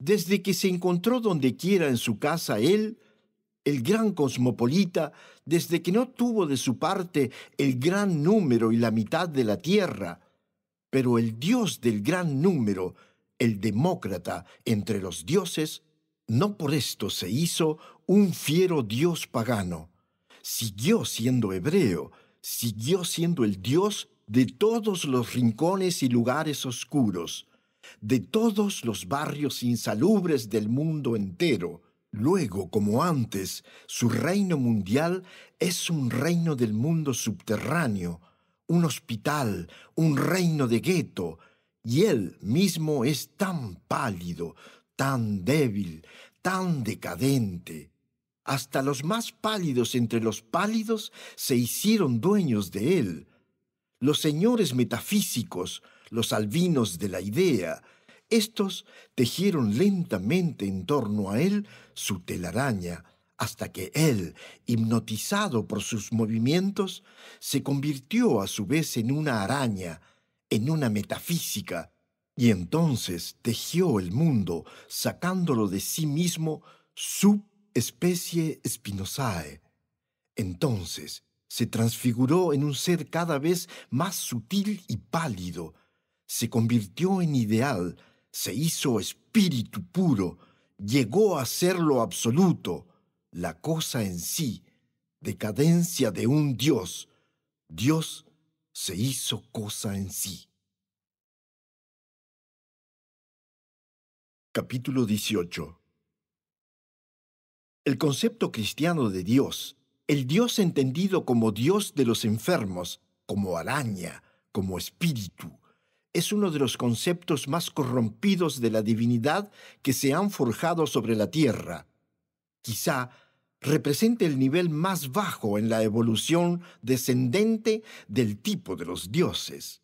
Desde que se encontró donde quiera en su casa él, el gran cosmopolita, desde que no tuvo de su parte el gran número y la mitad de la tierra, pero el Dios del gran número, el demócrata entre los dioses, no por esto se hizo un fiero Dios pagano. Siguió siendo hebreo, siguió siendo el Dios de todos los rincones y lugares oscuros, de todos los barrios insalubres del mundo entero. Luego, como antes, su reino mundial es un reino del mundo subterráneo, un hospital, un reino de gueto, y él mismo es tan pálido, tan débil, tan decadente. Hasta los más pálidos entre los pálidos se hicieron dueños de él. Los señores metafísicos, los albinos de la idea. Estos tejieron lentamente en torno a él su telaraña, hasta que él, hipnotizado por sus movimientos, se convirtió a su vez en una araña, en una metafísica, y entonces tejió el mundo, sacándolo de sí mismo sub-especie Spinozae. Entonces se transfiguró en un ser cada vez más sutil y pálido, se convirtió en ideal, se hizo espíritu puro, llegó a ser lo absoluto, la cosa en sí, decadencia de un Dios. Dios se hizo cosa en sí. Capítulo 18 El concepto cristiano de Dios, el Dios entendido como Dios de los enfermos, como araña, como espíritu, es uno de los conceptos más corrompidos de la divinidad que se han forjado sobre la Tierra. Quizá represente el nivel más bajo en la evolución descendente del tipo de los dioses.